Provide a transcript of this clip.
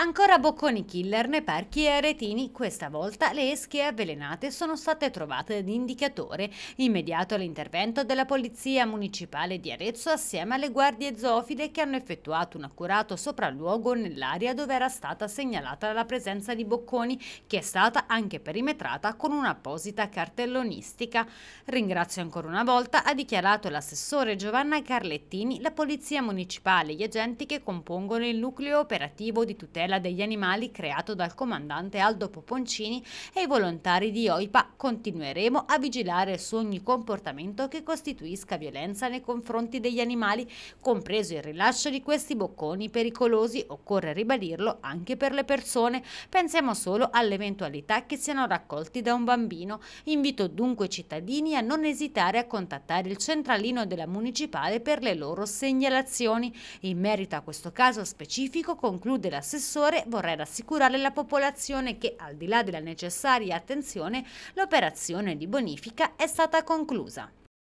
Ancora bocconi killer nei parchi e aretini, questa volta le esche avvelenate sono state trovate ad indicatore, immediato l'intervento della Polizia Municipale di Arezzo assieme alle guardie zoofile che hanno effettuato un accurato sopralluogo nell'area dove era stata segnalata la presenza di bocconi che è stata anche perimetrata con un'apposita cartellonistica. Ringrazio ancora una volta, ha dichiarato l'assessore Giovanna Carlettini, la Polizia Municipale e gli agenti che compongono il nucleo operativo di tutela tutela degli animali creato dal comandante Aldo Poponcini e i volontari di OIPA continueremo a vigilare su ogni comportamento che costituisca violenza nei confronti degli animali, compreso il rilascio di questi bocconi pericolosi, occorre ribadirlo anche per le persone. Pensiamo solo all'eventualità che siano raccolti da un bambino. Invito dunque i cittadini a non esitare a contattare il centralino della municipale per le loro segnalazioni. In merito a questo caso specifico conclude l'assessore L'assessore vorrà rassicurare la popolazione che, al di là della necessaria attenzione, l'operazione di bonifica è stata conclusa.